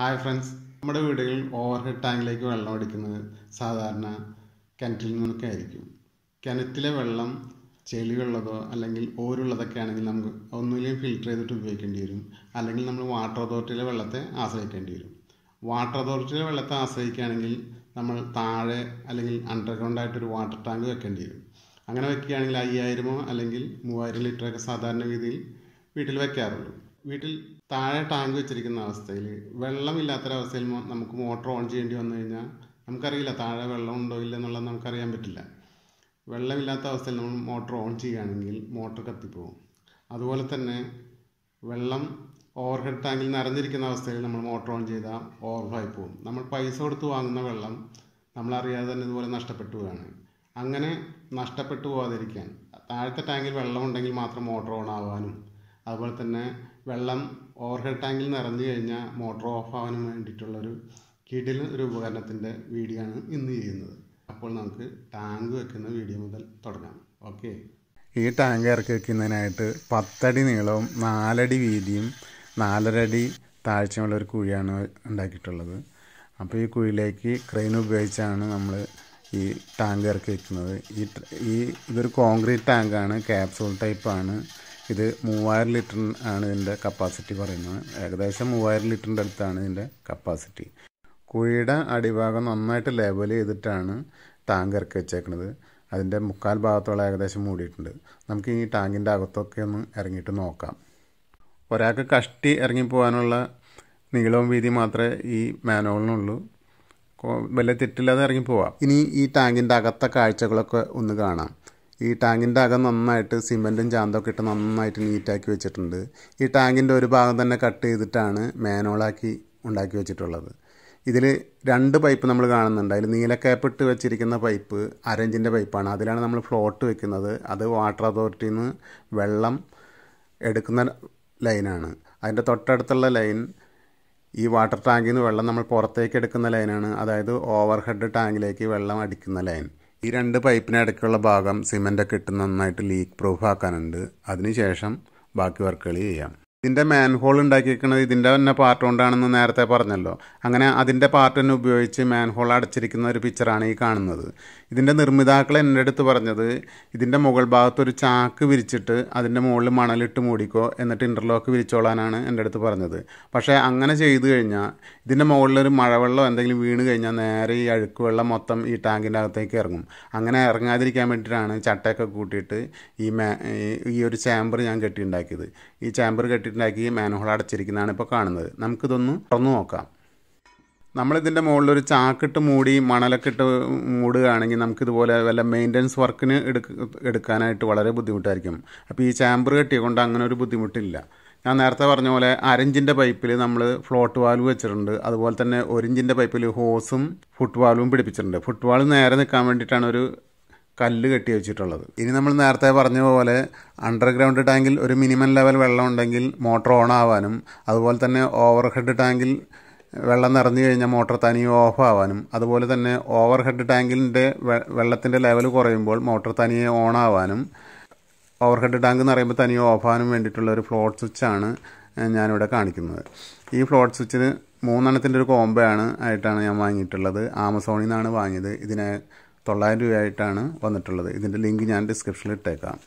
hi friends നമ്മുടെ വീടുകളിൽ over head ടാങ്കിലേക്ക് വെള്ളം അടിക്കുന്നത് സാധാരണ കിണറ്റിൽ നിന്നൊക്കെ ആയിരിക്കും കിണറ്റിലെ വെള്ളം ചെളിയുള്ളതോ അല്ലെങ്കിൽ ഓരുള്ളതൊക്കെ ആണെങ്കിൽ നമുക്ക് ഒന്നുമില്ലെങ്കിൽ ഫിൽറ്റർ ചെയ്തിട്ട് ഉപയോഗിക്കേണ്ടി വരും അല്ലെങ്കിൽ നമ്മൾ വാട്ടർ അതോറിറ്റിയിലെ വെള്ളത്തെ ആശ്രയിക്കേണ്ടി വരും വാട്ടർ അതോറിറ്റിയിലെ വെള്ളത്തെ ആശ്രയിക്കുകയാണെങ്കിൽ നമ്മൾ താഴെ അല്ലെങ്കിൽ അണ്ടർഗ്രൗണ്ട് ആയിട്ടൊരു വാട്ടർ ടാങ്ക് വെക്കേണ്ടി വരും അങ്ങനെ വെക്കുകയാണെങ്കിൽ അയ്യായിരമോ അല്ലെങ്കിൽ മൂവായിരം ലിറ്ററൊക്കെ സാധാരണ രീതിയിൽ വീട്ടിൽ വെക്കാറുള്ളൂ വീട്ടിൽ താഴെ ടാങ്ക് വെച്ചിരിക്കുന്ന അവസ്ഥയിൽ വെള്ളമില്ലാത്തൊരവസ്ഥയിൽ നമുക്ക് മോട്ടോർ ഓൺ ചെയ്യേണ്ടി വന്നു കഴിഞ്ഞാൽ നമുക്കറിയില്ല താഴെ വെള്ളം ഉണ്ടോ ഇല്ലെന്നുള്ളത് നമുക്കറിയാൻ പറ്റില്ല വെള്ളമില്ലാത്ത അവസ്ഥയിൽ നമ്മൾ മോട്ടോർ ഓൺ ചെയ്യുകയാണെങ്കിൽ മോട്ടോർ കത്തിപ്പോകും അതുപോലെ തന്നെ വെള്ളം ഓവർഹെഡ് ടാങ്കിൽ നിറഞ്ഞിരിക്കുന്ന അവസ്ഥയിൽ നമ്മൾ മോട്ടോർ ഓൺ ചെയ്താൽ ഓവർഫ്ലോ പോകും നമ്മൾ പൈസ കൊടുത്ത് വാങ്ങുന്ന വെള്ളം നമ്മളറിയാതെ തന്നെ ഇതുപോലെ നഷ്ടപ്പെട്ടു പോവുകയാണ് അങ്ങനെ നഷ്ടപ്പെട്ടു പോകാതിരിക്കാൻ താഴത്തെ ടാങ്കിൽ വെള്ളമുണ്ടെങ്കിൽ മാത്രം മോട്ടോർ ഓൺ ആവാനും അതുപോലെ തന്നെ വെള്ളം ഓവർഹെഡ് ടാങ്കിൽ നിറഞ്ഞു കഴിഞ്ഞാൽ മോട്ടോർ ഓഫ് ആവാനും വേണ്ടിയിട്ടുള്ളൊരു കിടിൽ ഒരു ഉപകരണത്തിൻ്റെ വീഡിയോ ആണ് ഇന്ന് ചെയ്യുന്നത് അപ്പോൾ നമുക്ക് ടാങ്ക് വെക്കുന്ന വീഡിയോ മുതൽ തുടങ്ങാം ഓക്കെ ഈ ടാങ്ക് ഇറക്കി വെക്കുന്നതിനായിട്ട് പത്തടി നീളവും നാലടി വീതിയും നാലരടി അടി താഴ്ചയുള്ള ഒരു കുഴിയാണ് ഉണ്ടാക്കിയിട്ടുള്ളത് അപ്പോൾ ഈ കുഴിയിലേക്ക് ക്രെയിൻ ഉപയോഗിച്ചാണ് നമ്മൾ ഈ ടാങ്ക് ഇറക്കി വെക്കുന്നത് ഈ ഈ ഇതൊരു കോൺക്രീറ്റ് ടാങ്കാണ് ക്യാപ്സൂൾ ടൈപ്പാണ് ഇത് മൂവായിരം ലിറ്റർ ആണ് ഇതിൻ്റെ കപ്പാസിറ്റി പറയുന്നത് ഏകദേശം മൂവായിരം ലിറ്ററിൻ്റെ അടുത്താണ് ഇതിൻ്റെ കപ്പാസിറ്റി കുഴിയുടെ അടിഭാഗം നന്നായിട്ട് ലെവൽ ചെയ്തിട്ടാണ് ടാങ്ക് ഇറക്കി വെച്ചേക്കുന്നത് അതിൻ്റെ മുക്കാൽ ഭാഗത്തോളം ഏകദേശം മൂടിയിട്ടുണ്ട് നമുക്ക് ഈ ടാങ്കിൻ്റെ അകത്തൊക്കെ ഒന്ന് ഇറങ്ങിയിട്ട് നോക്കാം ഒരാൾക്ക് കഷ്ടി ഇറങ്ങിപ്പോകാനുള്ള നീളവും വീതി മാത്രമേ ഈ മാനുവലിനുള്ളൂ വലിയ തെറ്റില്ലാതെ ഇറങ്ങിപ്പോവാം ഇനി ഈ ടാങ്കിൻ്റെ അകത്തെ കാഴ്ചകളൊക്കെ ഒന്ന് കാണാം ഈ ടാങ്കിൻ്റെ അകം നന്നായിട്ട് സിമെൻറ്റും ചാന്തൊക്കെ ഇട്ട് നന്നായിട്ട് നീറ്റാക്കി വെച്ചിട്ടുണ്ട് ഈ ടാങ്കിൻ്റെ ഒരു ഭാഗം തന്നെ കട്ട് ചെയ്തിട്ടാണ് മാനോളാക്കി ഉണ്ടാക്കി വെച്ചിട്ടുള്ളത് ഇതിൽ രണ്ട് പൈപ്പ് നമ്മൾ കാണുന്നുണ്ട് അതിൽ നീല വെച്ചിരിക്കുന്ന പൈപ്പ് അരഞ്ചിൻ്റെ പൈപ്പാണ് അതിലാണ് നമ്മൾ ഫ്ലോട്ട് വെക്കുന്നത് അത് വാട്ടർ അതോറിറ്റിയിൽ നിന്ന് വെള്ളം എടുക്കുന്ന ലൈനാണ് അതിൻ്റെ തൊട്ടടുത്തുള്ള ലൈൻ ഈ വാട്ടർ ടാങ്കിൽ നിന്ന് വെള്ളം നമ്മൾ പുറത്തേക്ക് എടുക്കുന്ന ലൈനാണ് അതായത് ഓവർഹെഡ് ടാങ്കിലേക്ക് വെള്ളം അടിക്കുന്ന ലൈൻ ഈ രണ്ട് പൈപ്പിനടുക്കുള്ള ഭാഗം സിമെൻ്റൊക്കെ ഇട്ട് നന്നായിട്ട് ലീക്ക് പ്രൂഫ് ആക്കാനുണ്ട് അതിനുശേഷം ബാക്കി വർക്കുകൾ ചെയ്യാം ഇതിൻ്റെ മാൻഹോൾ ഉണ്ടാക്കിയിരിക്കുന്നത് ഇതിൻ്റെ തന്നെ പാർട്ട് കൊണ്ടാണെന്ന് നേരത്തെ പറഞ്ഞല്ലോ അങ്ങനെ അതിൻ്റെ പാർട്ട് തന്നെ ഉപയോഗിച്ച് മാൻഹോൾ അടച്ചിരിക്കുന്ന ഒരു പിക്ചറാണ് ഈ കാണുന്നത് ഇതിൻ്റെ നിർമ്മിതാക്കൾ എൻ്റെ അടുത്ത് പറഞ്ഞത് ഇതിൻ്റെ മുകൾ ഭാഗത്തൊരു ചാക്ക് വിരിച്ചിട്ട് അതിൻ്റെ മുകളിൽ മണലിട്ട് മൂടിക്കോ എന്നിട്ട് ഇൻ്റർലോക്ക് വിരിച്ചോളാനാണ് എൻ്റെ അടുത്ത് പറഞ്ഞത് പക്ഷേ അങ്ങനെ ചെയ്തു കഴിഞ്ഞാൽ ഇതിൻ്റെ മുകളിലൊരു മഴവെള്ളം എന്തെങ്കിലും വീണ് കഴിഞ്ഞാൽ നേരെ ഈ അഴുക്ക് വെള്ളം മൊത്തം ഈ ടാങ്കിൻ്റെ അകത്തേക്ക് ഇറങ്ങും അങ്ങനെ ഇറങ്ങാതിരിക്കാൻ വേണ്ടിയിട്ടാണ് ചട്ടയൊക്കെ കൂട്ടിയിട്ട് ഈ മേ ഈ ഒരു ചാമ്പർ ഞാൻ കെട്ടിയുണ്ടാക്കിയത് ഈ ചാമ്പർ കെട്ടിയിട്ടുണ്ടാക്കി മാനുഹോൾ അടച്ചിരിക്കുന്നതാണ് ഇപ്പോൾ കാണുന്നത് നമുക്കിതൊന്ന് തുറന്നു നോക്കാം നമ്മളിതിൻ്റെ മുകളിലൊരു ചാക്കിട്ട് മൂടി മണലൊക്കെ ഇട്ട് മൂടുകയാണെങ്കിൽ നമുക്കിതുപോലെ വല്ല മെയിൻ്റനൻസ് വർക്കിന് എടുക്കാനായിട്ട് വളരെ ബുദ്ധിമുട്ടായിരിക്കും അപ്പോൾ ഈ ചാമ്പർ കെട്ടിയതുകൊണ്ട് അങ്ങനെ ഒരു ബുദ്ധിമുട്ടില്ല ഞാൻ നേരത്തെ പറഞ്ഞ പോലെ അരഞ്ചിൻ്റെ പൈപ്പിൽ നമ്മൾ ഫ്ലോട്ട് വാൽവ് വെച്ചിട്ടുണ്ട് അതുപോലെ തന്നെ ഒരിഞ്ചിൻ്റെ പൈപ്പിൽ ഹോസും ഫുട് വാൽവും പിടിപ്പിച്ചിട്ടുണ്ട് ഫുട് വാൽവ് നേരെ നിൽക്കാൻ വേണ്ടിയിട്ടാണ് ഒരു കല്ല് കെട്ടി വെച്ചിട്ടുള്ളത് ഇനി നമ്മൾ നേരത്തെ പറഞ്ഞ പോലെ അണ്ടർഗ്രൗണ്ട് ടാങ്കിൽ ഒരു മിനിമം ലെവൽ വെള്ളം ഉണ്ടെങ്കിൽ മോട്ടോർ ഓൺ ആവാനും അതുപോലെ തന്നെ ഓവർഹെഡ് ടാങ്കിൽ വെള്ളം നിറഞ്ഞു കഴിഞ്ഞാൽ മോട്ടോർ തനിയെ ഓഫ് ആവാനും അതുപോലെ തന്നെ ഓവർ ഹെഡ് ടാങ്കിൻ്റെ വെള്ളത്തിൻ്റെ ലെവൽ കുറയുമ്പോൾ മോട്ടോർ തനിയെ ഓൺ ആവാനും ഓവർ ഹെഡ് ടാങ്ക് എന്ന് പറയുമ്പോൾ തനിയെ ഓഫ് ആവാനും വേണ്ടിയിട്ടുള്ള ഒരു ഫ്ലോട്ട് സ്വിച്ചാണ് ഞാനിവിടെ കാണിക്കുന്നത് ഈ ഫ്ലോട്ട് സ്വിച്ചിന് മൂന്നെണ്ണത്തിൻ്റെ ഒരു കോംബയാണ് ആയിട്ടാണ് ഞാൻ വാങ്ങിയിട്ടുള്ളത് ആമസോണിൽ നിന്നാണ് വാങ്ങിയത് ഇതിനെ തൊള്ളായിരം രൂപയായിട്ടാണ് വന്നിട്ടുള്ളത് ഇതിൻ്റെ ലിങ്ക് ഞാൻ ഡിസ്ക്രിപ്ഷനിൽ ഇട്ടേക്കാം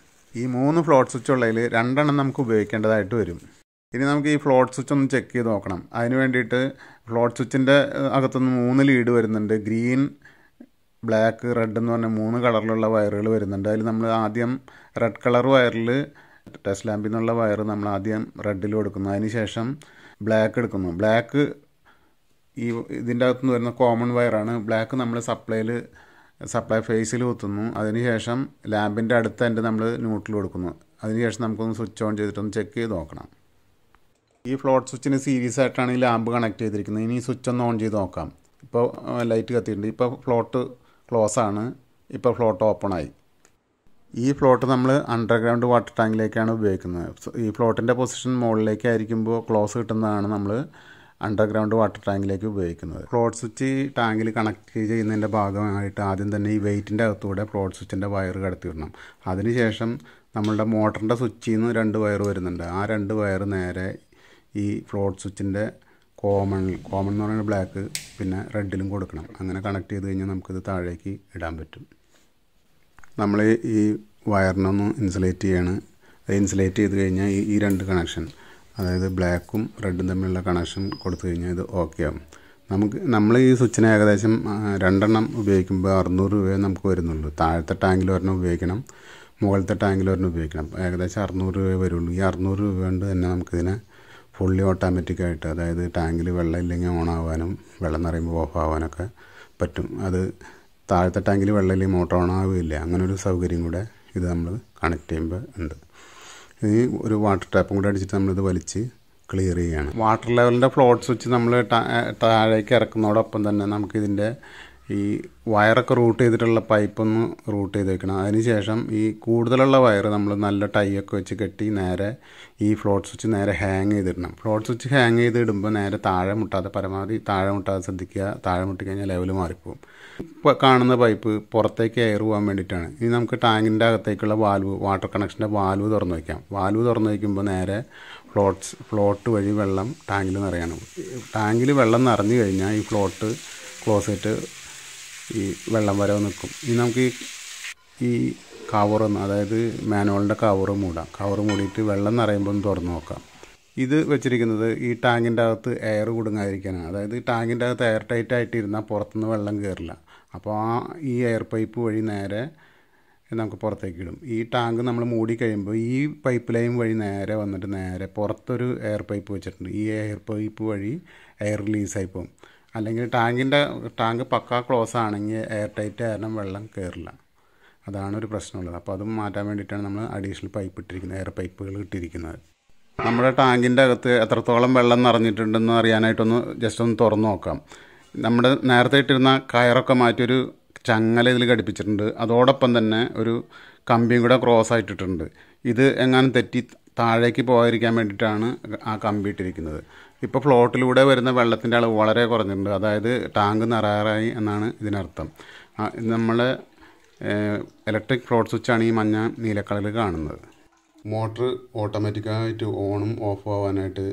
ഈ മൂന്ന് ഫ്ലോട്ട് സ്വിച്ച് ഉള്ളതിൽ രണ്ടെണ്ണം നമുക്ക് ഉപയോഗിക്കേണ്ടതായിട്ട് വരും ഇനി നമുക്ക് ഈ ഫ്ലോട്ട് സ്വിച്ച് ഒന്ന് ചെക്ക് ചെയ്ത് നോക്കണം അതിന് വേണ്ടിയിട്ട് ഫ്ലോട്ട് സ്വിച്ചിൻ്റെ അകത്തുനിന്ന് മൂന്ന് ലീഡ് വരുന്നുണ്ട് ഗ്രീൻ ബ്ലാക്ക് റെഡ് എന്ന് പറഞ്ഞ മൂന്ന് കളറിലുള്ള വയറുകൾ വരുന്നുണ്ട് അതിൽ നമ്മൾ ആദ്യം റെഡ് കളർ വയറിൽ ടെസ്റ്റ് ലാമ്പിൽ നിന്നുള്ള വയർ നമ്മൾ ആദ്യം റെഡിൽ കൊടുക്കുന്നു അതിന് ശേഷം ബ്ലാക്ക് എടുക്കുന്നു ബ്ലാക്ക് ഈ ഇതിൻ്റെ അകത്തുനിന്ന് വരുന്ന കോമൺ വയറാണ് ബ്ലാക്ക് നമ്മൾ സപ്ലൈയിൽ സപ്ലൈ ഫേസിൽ കുത്തുന്നു അതിനുശേഷം ലാമ്പിൻ്റെ അടുത്ത എൻഡ് നമ്മൾ ന്യൂട്രൽ കൊടുക്കുന്നു അതിനുശേഷം നമുക്കൊന്ന് സ്വിച്ച് ഓൺ ചെയ്തിട്ടൊന്ന് ചെക്ക് ചെയ്ത് നോക്കണം ഈ ഫ്ലോട്ട് സ്വിച്ചിന് സീരീസ് ആയിട്ടാണ് ഈ ലാമ്പ് കണക്ട് ചെയ്തിരിക്കുന്നത് ഇനി സ്വിച്ച് ഒന്ന് ഓൺ ചെയ്ത് നോക്കാം ഇപ്പോൾ ലൈറ്റ് കത്തിയിട്ടുണ്ട് ഇപ്പോൾ ഫ്ലോട്ട് ക്ലോസ് ആണ് ഇപ്പോൾ ഫ്ലോട്ട് ഓപ്പൺ ആയി ഈ ഫ്ലോട്ട് നമ്മൾ അണ്ടർഗ്രൗണ്ട് വാട്ടർ ടാങ്കിലേക്കാണ് ഉപയോഗിക്കുന്നത് ഈ ഫ്ലോട്ടിൻ്റെ പൊസിഷൻ മുകളിലേക്കായിരിക്കുമ്പോൾ ക്ലോസ് കിട്ടുന്നതാണ് നമ്മൾ അണ്ടർഗ്രൗണ്ട് വാട്ടർ ടാങ്കിലേക്ക് ഉപയോഗിക്കുന്നത് ഫ്ലോട്ട് സ്വിച്ച് ടാങ്കിൽ കണക്ട് ചെയ്യുന്നതിൻ്റെ ഭാഗമായിട്ട് ആദ്യം തന്നെ ഈ വെയിറ്റിൻ്റെ അകത്തൂടെ ഫ്ലോട്ട് സ്വിച്ചിൻ്റെ വയർ കടത്തി അതിനുശേഷം നമ്മളുടെ മോട്ടറിൻ്റെ സ്വിച്ചിൽ നിന്ന് രണ്ട് വയർ വരുന്നുണ്ട് ആ രണ്ട് വയർ നേരെ ഈ ഫ്ലോട്ട് സ്വിച്ചിൻ്റെ കോമൺ കോമൺ എന്ന് പറയുന്നത് ബ്ലാക്ക് പിന്നെ റെഡിലും കൊടുക്കണം അങ്ങനെ കണക്ട് ചെയ്ത് കഴിഞ്ഞാൽ നമുക്കിത് താഴേക്ക് ഇടാൻ പറ്റും നമ്മൾ ഈ വയറിനൊന്ന് ഇൻസുലേറ്റ് ചെയ്യാണ് അത് ഇൻസുലേറ്റ് ചെയ്ത് കഴിഞ്ഞാൽ ഈ ഈ രണ്ട് കണക്ഷൻ അതായത് ബ്ലാക്കും റെഡും തമ്മിലുള്ള കണക്ഷൻ കൊടുത്തു കഴിഞ്ഞാൽ ഇത് ഓക്കെ ആവും നമുക്ക് നമ്മൾ ഈ സ്വിച്ചിന് ഏകദേശം രണ്ടെണ്ണം ഉപയോഗിക്കുമ്പോൾ അറുന്നൂറ് രൂപയെ നമുക്ക് വരുന്നുള്ളൂ താഴത്തെ ടാങ്കിൽ ഒരെണ്ണം ഉപയോഗിക്കണം മുകളിലത്തെ ടാങ്കിൽ ഒരെണ്ണം ഉപയോഗിക്കണം ഏകദേശം അറുന്നൂറ് രൂപയെ വരുള്ളൂ ഈ അറുന്നൂറ് രൂപ കൊണ്ട് തന്നെ നമുക്കിതിനെ ഫുള്ളി ഓട്ടോമാറ്റിക്കായിട്ട് അതായത് ടാങ്കിൽ വെള്ളം ഇല്ലെങ്കിൽ ഓൺ ആവാനും വെള്ളം നിറയുമ്പോൾ ഓഫ് ആവാനൊക്കെ പറ്റും അത് താഴത്തെ ടാങ്കിൽ വെള്ളം ഇല്ലെങ്കിൽ മോട്ടോർ ഓൺ ആവുകയില്ല അങ്ങനെ ഒരു സൗകര്യം കൂടെ ഇത് നമ്മൾ കണക്ട് ചെയ്യുമ്പോൾ ഉണ്ട് ഈ ഒരു വാട്ടർ ടാപ്പും കൂടെ അടിച്ചിട്ട് നമ്മളിത് വലിച്ച് ക്ലിയർ ചെയ്യുകയാണ് വാട്ടർ ലെവലിൻ്റെ ഫ്ലോട്ട് സ്വിച്ച് നമ്മൾ താഴേക്ക് ഇറക്കുന്നതോടൊപ്പം തന്നെ നമുക്കിതിൻ്റെ ഈ വയറൊക്കെ റൂട്ട് ചെയ്തിട്ടുള്ള പൈപ്പൊന്ന് റൂട്ട് ചെയ്ത് വെക്കണം അതിനുശേഷം ഈ കൂടുതലുള്ള വയർ നമ്മൾ നല്ല ടൈ ഒക്കെ വെച്ച് കെട്ടി നേരെ ഈ ഫ്ലോട്ട് സ്വിച്ച് നേരെ ഹാങ് ചെയ്തിടണം ഫ്ലോട്ട് സ്വിച്ച് ഹാങ് ചെയ്ത് ഇടുമ്പോൾ നേരെ താഴെ മുട്ടാതെ പരമാവധി താഴെ മുട്ടാതെ ശ്രദ്ധിക്കുക താഴെ മുട്ടിക്കഴിഞ്ഞാൽ ലെവൽ മാറിപ്പോവും ഇപ്പോൾ കാണുന്ന പൈപ്പ് പുറത്തേക്ക് എയർ പോകാൻ വേണ്ടിയിട്ടാണ് ഇനി നമുക്ക് ടാങ്കിൻ്റെ അകത്തേക്കുള്ള വാൽവ് വാട്ടർ കണക്ഷൻ്റെ വാൽവ് തുറന്നു വയ്ക്കാം വാൽവ് തുറന്ന് വയ്ക്കുമ്പോൾ നേരെ ഫ്ലോട്ട്സ് ഫ്ലോട്ട് വഴി വെള്ളം ടാങ്കിൽ നിറയണം ടാങ്കിൽ വെള്ളം നിറഞ്ഞു കഴിഞ്ഞാൽ ഈ ഫ്ലോട്ട് ക്ലോസറ്റ് ഈ വെള്ളം വരവ് നിൽക്കും ഇനി നമുക്ക് ഈ കവറൊന്ന് അതായത് മാനുവലിൻ്റെ കവറ് മൂടാം കവറ് മൂടിയിട്ട് വെള്ളം അറിയുമ്പോൾ ഒന്ന് തുറന്ന് നോക്കാം ഇത് വെച്ചിരിക്കുന്നത് ഈ ടാങ്കിൻ്റെ അകത്ത് എയർ കുടുങ്ങാതിരിക്കാനാണ് അതായത് ടാങ്കിൻ്റെ അകത്ത് എയർ ടൈറ്റ് ആയിട്ടിരുന്നാൽ പുറത്തുനിന്ന് വെള്ളം കയറില്ല അപ്പോൾ ആ ഈ എയർ പൈപ്പ് വഴി നേരെ നമുക്ക് പുറത്തേക്ക് ഇടും ഈ ടാങ്ക് നമ്മൾ മൂടി കഴിയുമ്പോൾ ഈ പൈപ്പ് ലൈൻ വഴി നേരെ വന്നിട്ട് നേരെ പുറത്തൊരു എയർ പൈപ്പ് വെച്ചിട്ടുണ്ട് ഈ എയർ പൈപ്പ് വഴി എയർ റിലീസായി പോകും അല്ലെങ്കിൽ ടാങ്കിൻ്റെ ടാങ്ക് പക്ക ക്ലോസ് ആണെങ്കിൽ എയർ ടൈറ്റ് കാരണം വെള്ളം കയറില്ല അതാണ് ഒരു പ്രശ്നമുള്ളത് അപ്പോൾ അതും മാറ്റാൻ വേണ്ടിയിട്ടാണ് നമ്മൾ അഡീഷണൽ പൈപ്പ് ഇട്ടിരിക്കുന്നത് എയർ പൈപ്പുകൾ ഇട്ടിരിക്കുന്നത് നമ്മുടെ ടാങ്കിൻ്റെ അകത്ത് എത്രത്തോളം വെള്ളം നിറഞ്ഞിട്ടുണ്ടെന്ന് അറിയാനായിട്ടൊന്ന് ജസ്റ്റ് ഒന്ന് തുറന്നു നോക്കാം നമ്മുടെ നേരത്തെ ഇട്ടിരുന്ന കയറൊക്കെ മാറ്റിയൊരു ചങ്ങല ഇതിൽ ഘടിപ്പിച്ചിട്ടുണ്ട് അതോടൊപ്പം തന്നെ ഒരു കമ്പിയും കൂടെ ക്രോസ് ആയിട്ടിട്ടുണ്ട് ഇത് എങ്ങാനും തെറ്റി താഴേക്ക് പോകാതിരിക്കാൻ വേണ്ടിയിട്ടാണ് ആ കമ്പി ഇട്ടിരിക്കുന്നത് ഇപ്പോൾ ഫ്ലോട്ടിലൂടെ വരുന്ന വെള്ളത്തിൻ്റെ അളവ് വളരെ കുറഞ്ഞിട്ടുണ്ട് അതായത് ടാങ്ക് നിറയാറായി എന്നാണ് ഇതിനർത്ഥം നമ്മൾ ഇലക്ട്രിക് ഫ്ലോട്ട് സ്വിച്ചാണ് ഈ മഞ്ഞ നീല കളറിൽ കാണുന്നത് മോട്ടർ ഓട്ടോമാറ്റിക്കായിട്ട് ഓണും ഓഫ് ആവാനായിട്ട്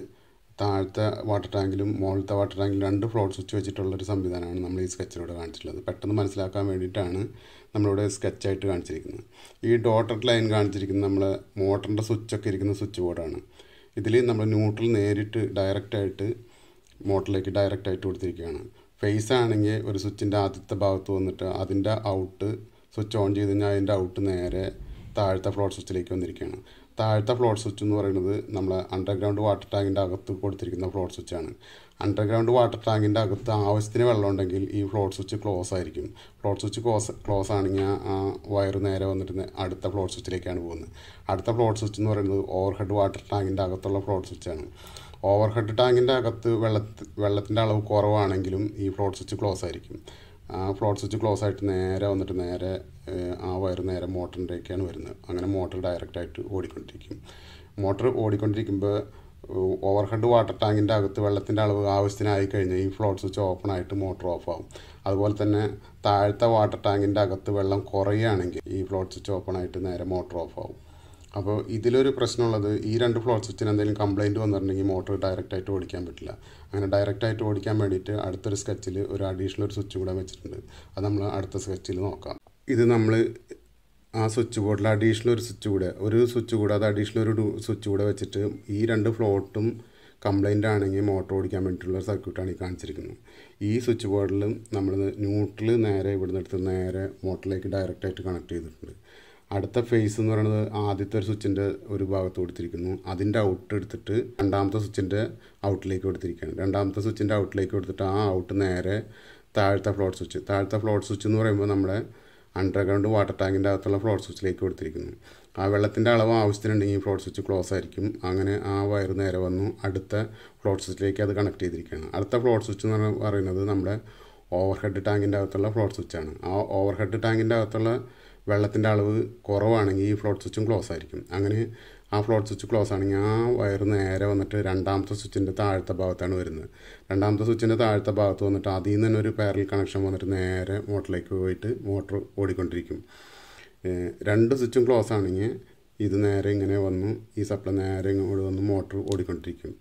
താഴത്തെ വാട്ടർ ടാങ്കിലും മുകളിലത്തെ വാട്ടർ ടാങ്കിലും രണ്ട് ഫ്ലോട്ട് സ്വിച്ച് വെച്ചിട്ടുള്ളൊരു സംവിധാനമാണ് നമ്മൾ ഈ സ്കെച്ചിലൂടെ കാണിച്ചിട്ടുള്ളത് പെട്ടെന്ന് മനസ്സിലാക്കാൻ വേണ്ടിയിട്ടാണ് നമ്മളിവിടെ സ്കെച്ചായിട്ട് കാണിച്ചിരിക്കുന്നത് ഈ ഡോട്ടർ ലൈൻ കാണിച്ചിരിക്കുന്നത് നമ്മൾ മോട്ടറിൻ്റെ സ്വിച്ചൊക്കെ ഇരിക്കുന്ന സ്വിച്ച് ബോർഡാണ് ഇതിൽ നമ്മൾ ന്യൂട്രൽ നേരിട്ട് ഡയറക്റ്റായിട്ട് മോട്ടറിലേക്ക് ഡയറക്റ്റായിട്ട് കൊടുത്തിരിക്കുകയാണ് ഫേസ് ആണെങ്കിൽ ഒരു സ്വിച്ചിൻ്റെ ആദ്യത്തെ ഭാഗത്ത് വന്നിട്ട് അതിൻ്റെ ഔട്ട് സ്വിച്ച് ഓൺ ചെയ്ത് കഴിഞ്ഞാൽ അതിൻ്റെ ഔട്ട് നേരെ താഴത്തെ ഫ്ലോട്ട് സ്വിച്ചിലേക്ക് വന്നിരിക്കുകയാണ് താഴത്തെ ഫ്ലോട്ട് സ്വിച്ച് എന്ന് പറയുന്നത് നമ്മളെ അണ്ടർഗ്രൗണ്ട് വാട്ടർ ടാങ്കിൻ്റെ അകത്ത് കൊടുത്തിരിക്കുന്ന ഫ്ലോട്ട് സ്വിച്ചാണ് അണ്ടർഗ്രൗണ്ട് വാട്ടർ ടാങ്കിൻ്റെ അകത്ത് ആവശ്യത്തിന് വെള്ളം ഉണ്ടെങ്കിൽ ഈ ഫ്ലോട്ട് സ്വിച്ച് ക്ലോസ് ആയിരിക്കും ഫ്ലോട്ട് സ്വിച്ച് ക്ലോസ് ക്ലോസ് ആണെങ്കിൽ ആ വയർ നേരെ വന്നിട്ട് അടുത്ത ഫ്ലോട്ട് സ്വിച്ചിലേക്കാണ് പോകുന്നത് അടുത്ത ഫ്ലോട്ട് സ്വിച്ച് എന്ന് പറയുന്നത് ഓവർഹെഡ് വാട്ടർ ടാങ്കിൻ്റെ അകത്തുള്ള ഫ്ലോട്ട് സ്വിച്ചാണ് ഓവർഹെഡ് ടാങ്കിൻ്റെ അകത്ത് വെള്ള വെള്ളത്തിൻ്റെ അളവ് കുറവാണെങ്കിലും ഈ ഫ്ലോട്ട് സ്വിച്ച് ക്ലോസ് ആയിരിക്കും ആ ഫ്ലോട്ട് സ്വിച്ച് ക്ലോസ് ആയിട്ട് നേരെ വന്നിട്ട് നേരെ ആ വയർ നേരെ മോട്ടറിൻ്റെയൊക്കെയാണ് വരുന്നത് അങ്ങനെ മോട്ടർ ഡയറക്റ്റായിട്ട് ഓടിക്കൊണ്ടിരിക്കും മോട്ടർ ഓടിക്കൊണ്ടിരിക്കുമ്പോൾ ഓവർ ഹെഡ് വാട്ടർ ടാങ്കിൻ്റെ അകത്ത് വെള്ളത്തിൻ്റെ അളവ് ആവശ്യത്തിനായി കഴിഞ്ഞാൽ ഈ ഫ്ലോട്ട് സ്വിച്ച് ഓപ്പൺ ആയിട്ട് മോട്ടർ ഓഫ് ആവും അതുപോലെ തന്നെ താഴത്തെ വാട്ടർ ടാങ്കിൻ്റെ അകത്ത് വെള്ളം കുറയുകയാണെങ്കിൽ ഈ ഫ്ലോട്ട് സ്വിച്ച് ഓപ്പൺ ആയിട്ട് നേരെ മോട്ടർ ഓഫ് ആവും അപ്പോൾ ഇതിലൊരു പ്രശ്നമുള്ളത് ഈ രണ്ട് ഫ്ലോട്ട് സ്വിച്ചിന് എന്തെങ്കിലും കംപ്ലയിൻറ്റ് വന്നിട്ടുണ്ടെങ്കിൽ മോട്ടർ ഡയറക്റ്റായിട്ട് ഓടിക്കാൻ പറ്റില്ല അങ്ങനെ ഡയറക്റ്റായിട്ട് ഓടിക്കാൻ വേണ്ടിയിട്ട് അടുത്തൊരു സ്കെച്ചിൽ ഒരു അഡീഷണൽ ഒരു സ്വിച്ച് കൂടെ വെച്ചിട്ടുണ്ട് അത് നമ്മൾ അടുത്ത സ്കെച്ചിൽ നോക്കാം ഇത് നമ്മൾ ആ സ്വിച്ച് ബോർഡിൽ അഡീഷണൽ ഒരു സ്വിച്ച് കൂടെ ഒരു സ്വിച്ച് കൂടെ അത് അഡീഷണൽ ഒരു സ്വിച്ച് കൂടെ വെച്ചിട്ട് ഈ രണ്ട് ഫ്ലോട്ടും കംപ്ലൈൻ്റ് ആണെങ്കിൽ മോട്ടോർ ഓടിക്കാൻ വേണ്ടിയിട്ടുള്ള സർക്യൂട്ടാണ് ഈ കാണിച്ചിരിക്കുന്നത് ഈ സ്വിച്ച് ബോർഡിൽ നമ്മൾ ന്യൂട്രൽ നേരെ ഇവിടുന്ന് എടുത്ത് നേരെ മോട്ടറിലേക്ക് ഡയറക്റ്റായിട്ട് കണക്ട് ചെയ്തിട്ടുണ്ട് അടുത്ത ഫേസ് എന്ന് പറയുന്നത് ആദ്യത്തെ ഒരു സ്വിച്ചിൻ്റെ ഒരു ഭാഗത്ത് കൊടുത്തിരിക്കുന്നു അതിൻ്റെ ഔട്ട് എടുത്തിട്ട് രണ്ടാമത്തെ സ്വിച്ചിൻ്റെ ഔട്ടിലേക്ക് കൊടുത്തിരിക്കുകയാണ് രണ്ടാമത്തെ സ്വിച്ചിൻ്റെ ഔട്ടിലേക്ക് കൊടുത്തിട്ട് ആ ഔട്ട് നേരെ താഴത്തെ ഫ്ലോട്ട് സ്വിച്ച് താഴത്തെ ഫ്ലോട്ട് സ്വിച്ച് എന്ന് പറയുമ്പോൾ നമ്മുടെ അണ്ടർഗ്രൗണ്ട് വാട്ടർ ടാങ്കിൻ്റെ അകത്തുള്ള ഫ്ലോർ സ്വിച്ചിലേക്ക് കൊടുത്തിരിക്കുന്നു ആ വെള്ളത്തിൻ്റെ അളവ് ആവശ്യത്തിനുണ്ടെങ്കിൽ ഫ്ലോർ സ്വിച്ച് ക്ലോസ് ആയിരിക്കും അങ്ങനെ ആ വയർ നേരെ വന്നു അടുത്ത ഫ്ലോർ സ്വിച്ചിലേക്ക് അത് കണക്ട് ചെയ്തിരിക്കുകയാണ് അടുത്ത ഫ്ലോർ സ്വിച്ച് എന്ന് പറയുന്നത് നമ്മുടെ ഓവർ ഹെഡ് ടാങ്കിൻ്റെ അകത്തുള്ള ഫ്ലോട്ട് സ്വിച്ചാണ് ആ ഓവർ ഹെഡ് ടാങ്കിൻ്റെ അകത്തുള്ള വെള്ളത്തിൻ്റെ അളവ് കുറവാണെങ്കിൽ ഈ ഫ്ലോർ സ്വിച്ചും ക്ലോസ് ആയിരിക്കും അങ്ങനെ ആ ഫ്ലോർ സ്വിച്ച് ക്ലോസ് ആണെങ്കിൽ ആ വയർ നേരെ വന്നിട്ട് രണ്ടാമത്തെ സ്വിച്ചിൻ്റെ താഴത്തെ ഭാഗത്താണ് വരുന്നത് രണ്ടാമത്തെ സ്വിച്ചിൻ്റെ താഴത്തെ ഭാഗത്ത് വന്നിട്ട് അതിൽ നിന്ന് തന്നെ ഒരു പാരൽ കണക്ഷൻ വന്നിട്ട് നേരെ മോട്ടറിലേക്ക് പോയിട്ട് മോട്ടർ ഓടിക്കൊണ്ടിരിക്കും രണ്ട് സ്വിച്ചും ക്ലോസ് ആണെങ്കിൽ ഇത് നേരെ ഇങ്ങനെ വന്നു ഈ സപ്ലൈ നേരെ ഇങ്ങോട്ട് വന്ന് മോട്ടർ ഓടിക്കൊണ്ടിരിക്കും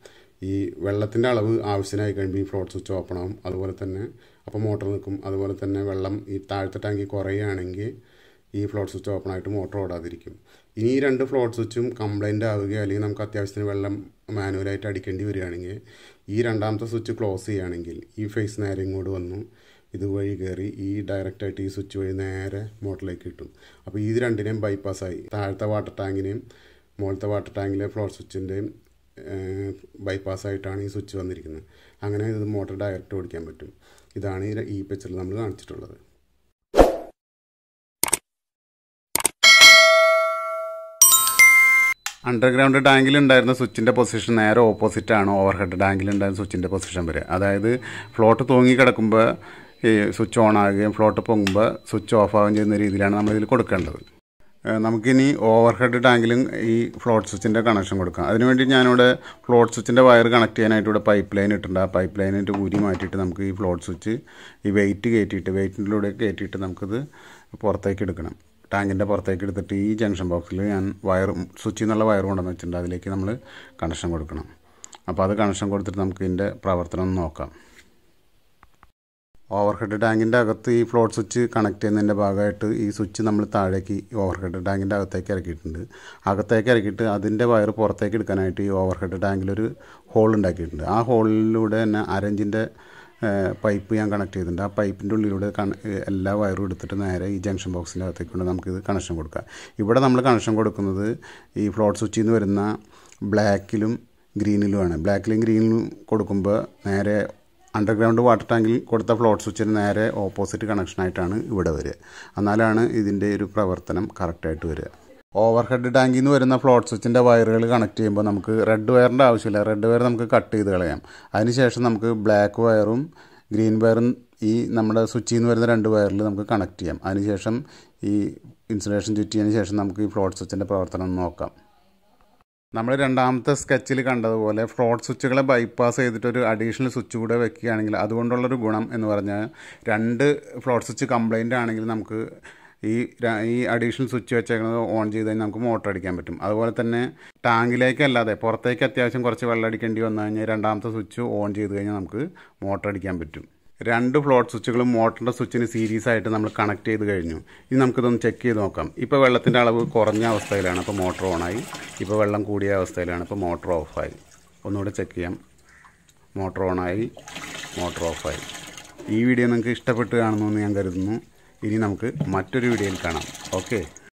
ഈ വെള്ളത്തിൻ്റെ അളവ് ആവശ്യമായി കഴിയുമ്പോൾ ഈ ഫ്ലോട്ട് സ്വിച്ച് ഓപ്പൺ ആവും അതുപോലെ തന്നെ അപ്പോൾ മോട്ടർ നിൽക്കും അതുപോലെ തന്നെ വെള്ളം ഈ താഴത്തെ ടാങ്കിൽ കുറയുകയാണെങ്കിൽ ഈ ഫ്ലോട്ട് സ്വിച്ച് ഓപ്പൺ ആയിട്ട് മോട്ടർ ഓടാതിരിക്കും ഇനി ഈ രണ്ട് ഫ്ലോട്ട് സ്വിച്ചും കംപ്ലൈൻ്റ് ആവുകയോ അല്ലെങ്കിൽ നമുക്ക് അത്യാവശ്യത്തിന് വെള്ളം മാനുവലായിട്ട് അടിക്കേണ്ടി വരികയാണെങ്കിൽ ഈ രണ്ടാമത്തെ സ്വിച്ച് ക്ലോസ് ചെയ്യുകയാണെങ്കിൽ ഈ ഫേസ് നേരെ ഇങ്ങോട്ട് വന്നു ഇതുവഴി കയറി ഈ ഡയറക്റ്റായിട്ട് ഈ സ്വിച്ച് വഴി നേരെ മോട്ടറിലേക്ക് കിട്ടും അപ്പോൾ ഇത് രണ്ടിനെയും ബൈപ്പാസ്സായി താഴത്തെ വാട്ടർ ടാങ്കിനെയും മുകളിലത്തെ വാട്ടർ ടാങ്കിലെ ഫ്ലോർ സ്വിച്ചിൻ്റെയും ബൈപ്പാസ്സായിട്ടാണ് ഈ സ്വിച്ച് വന്നിരിക്കുന്നത് അങ്ങനെ ഇത് മോട്ടർ ഡയറക്റ്റ് ഓടിക്കാൻ പറ്റും ഇതാണ് ഈ പിക്ചറിൽ നമ്മൾ കാണിച്ചിട്ടുള്ളത് അണ്ടർഗ്രൗണ്ട് ഉണ്ടായിരുന്ന സ്വിച്ചിൻ്റെ പൊസിഷൻ നേരെ ഓപ്പോസിറ്റ് ഹെഡ് ഓവർഹെഡ് ഉണ്ടായിരുന്ന സ്വിച്ചിൻ്റെ പൊസിഷൻ വരെ അതായത് ഫ്ലോട്ട് തൂങ്ങി കിടക്കുമ്പോൾ ഈ സ്വിച്ച് ഓൺ ആകുകയും ഫ്ലോട്ട് പൊങ്ങുമ്പോൾ സ്വിച്ച് ഓഫ് ആവുകയും ചെയ്യുന്ന രീതിയിലാണ് നമ്മളിതിൽ കൊടുക്കേണ്ടത് നമുക്കിനി ഓവർഹെഡ് ടാങ്കിലും ഈ ഫ്ലോട്ട് സ്വിച്ചിൻ്റെ കണക്ഷൻ കൊടുക്കാം അതിനുവേണ്ടി ഞാനിവിടെ ഫ്ലോട്ട് സ്വിച്ചിൻ്റെ വയർ കണക്ട് ചെയ്യാനായിട്ട് ഇവിടെ പൈപ്പ് ലൈൻ ഇട്ടിട്ടുണ്ട് ആ പൈപ്പ് ലൈനായിട്ട് ഊരി മാറ്റിയിട്ട് നമുക്ക് ഈ ഫ്ലോട്ട് സ്വിച്ച് ഈ വെയിറ്റ് കയറ്റിയിട്ട് വെയിറ്റിൻ്റെ കൂടെ കയറ്റിയിട്ട് നമുക്കിത് പുറത്തേക്ക് എടുക്കണം ടാങ്കിൻ്റെ പുറത്തേക്ക് എടുത്തിട്ട് ഈ ജംഗ്ഷൻ ബോക്സിൽ ഞാൻ വയർ സ്വിച്ച് എന്നുള്ള വയർ കൊണ്ടുവന്ന് വെച്ചിട്ടുണ്ട് അതിലേക്ക് നമ്മൾ കണക്ഷൻ കൊടുക്കണം അപ്പോൾ അത് കണക്ഷൻ കൊടുത്തിട്ട് നമുക്ക് ഇതിൻ്റെ പ്രവർത്തനം നോക്കാം ഓവർഹെഡ് ടാങ്കിൻ്റെ അകത്ത് ഈ ഫ്ലോട്ട് സ്വിച്ച് കണക്ട് ചെയ്യുന്നതിൻ്റെ ഭാഗമായിട്ട് ഈ സ്വിച്ച് നമ്മൾ താഴേക്ക് ഈ ഓവർഹെഡ് ടാങ്കിൻ്റെ അകത്തേക്ക് ഇറക്കിയിട്ടുണ്ട് അകത്തേക്ക് ഇറക്കിയിട്ട് അതിൻ്റെ വയർ പുറത്തേക്ക് എടുക്കാനായിട്ട് ഈ ഓവർഹെഡ് ടാങ്കിലൊരു ഹോൾ ഉണ്ടാക്കിയിട്ടുണ്ട് ആ ഹോളിലൂടെ തന്നെ അരഞ്ചിൻ്റെ പൈപ്പ് ഞാൻ കണക്ട് ചെയ്തിട്ടുണ്ട് ആ പൈപ്പിൻ്റെ ഉള്ളിലൂടെ എല്ലാ വയറും എടുത്തിട്ട് നേരെ ഈ ജംഗ്ഷൻ ബോക്സിൻ്റെ അകത്തേക്ക് കൊണ്ട് നമുക്കിത് കണക്ഷൻ കൊടുക്കാം ഇവിടെ നമ്മൾ കണക്ഷൻ കൊടുക്കുന്നത് ഈ ഫ്ലോട്ട് സ്വിച്ചിൽ നിന്ന് വരുന്ന ബ്ലാക്കിലും ഗ്രീനിലുമാണ് ബ്ലാക്കിലും ഗ്രീനിലും കൊടുക്കുമ്പോൾ നേരെ അണ്ടർഗ്രൗണ്ട് വാട്ടർ ടാങ്കിൽ കൊടുത്ത ഫ്ലോട്ട് സ്വിച്ചിന് നേരെ ഓപ്പോസിറ്റ് കണക്ഷനായിട്ടാണ് ഇവിടെ വരിക എന്നാലാണ് ഇതിൻ്റെ ഒരു പ്രവർത്തനം കറക്റ്റായിട്ട് വരിക ഓവർ ഹെഡ് ടാങ്കിൽ നിന്ന് വരുന്ന ഫ്ലോട്ട് സ്വിച്ചിൻ്റെ വയറുകൾ കണക്ട് ചെയ്യുമ്പോൾ നമുക്ക് റെഡ് വയറിൻ്റെ ആവശ്യമില്ല റെഡ് വയർ നമുക്ക് കട്ട് ചെയ്ത് കളയാം അതിനുശേഷം നമുക്ക് ബ്ലാക്ക് വയറും ഗ്രീൻ വയറും ഈ നമ്മുടെ സ്വിച്ചിൽ നിന്ന് വരുന്ന രണ്ട് വയറിൽ നമുക്ക് കണക്ട് ചെയ്യാം അതിനുശേഷം ഈ ഇൻസുലേഷൻ ചുറ്റിയതിന് ശേഷം നമുക്ക് ഈ ഫ്ലോട്ട് സ്വിച്ചിൻ്റെ പ്രവർത്തനം നോക്കാം നമ്മൾ രണ്ടാമത്തെ സ്കെച്ചിൽ കണ്ടതുപോലെ ഫ്ലോട്ട് സ്വിച്ചുകളെ ബൈപ്പാസ് ചെയ്തിട്ട് ഒരു അഡീഷണൽ സ്വിച്ച് കൂടെ വെക്കുകയാണെങ്കിൽ അതുകൊണ്ടുള്ളൊരു ഗുണം എന്ന് പറഞ്ഞാൽ രണ്ട് ഫ്ലോട്ട് സ്വിച്ച് കംപ്ലൈൻ്റ് ആണെങ്കിൽ നമുക്ക് ഈ ഈ അഡീഷണൽ സ്വിച്ച് വെച്ചേക്കുന്നത് ഓൺ ചെയ്ത് കഴിഞ്ഞാൽ നമുക്ക് മോട്ടർ അടിക്കാൻ പറ്റും അതുപോലെ തന്നെ ടാങ്കിലേക്കല്ലാതെ പുറത്തേക്ക് അത്യാവശ്യം കുറച്ച് വെള്ളം അടിക്കേണ്ടി വന്നു കഴിഞ്ഞാൽ രണ്ടാമത്തെ സ്വിച്ച് ഓൺ ചെയ്ത് കഴിഞ്ഞാൽ നമുക്ക് മോട്ടർ അടിക്കാൻ പറ്റും രണ്ട് ഫ്ലോട്ട് സ്വിച്ചുകളും മോട്ടറിൻ്റെ സ്വിച്ചിന് സീരീസ് ആയിട്ട് നമ്മൾ കണക്ട് ചെയ്ത് കഴിഞ്ഞു ഇനി നമുക്കിതൊന്ന് ചെക്ക് ചെയ്ത് നോക്കാം ഇപ്പോൾ വെള്ളത്തിൻ്റെ അളവ് കുറഞ്ഞ അവസ്ഥയിലാണ് ഇപ്പോൾ മോട്ടർ ഓണായി ഇപ്പോൾ വെള്ളം കൂടിയ അവസ്ഥയിലാണ് ഇപ്പോൾ മോട്ടർ ഓഫായി ഒന്നുകൂടെ ചെക്ക് ചെയ്യാം മോട്ടർ ഓണായി മോട്ടർ ഓഫായി ഈ വീഡിയോ നിങ്ങൾക്ക് ഇഷ്ടപ്പെട്ട് കാണുന്നു എന്ന് ഞാൻ കരുതുന്നു ഇനി നമുക്ക് മറ്റൊരു വീഡിയോയിൽ കാണാം ഓക്കെ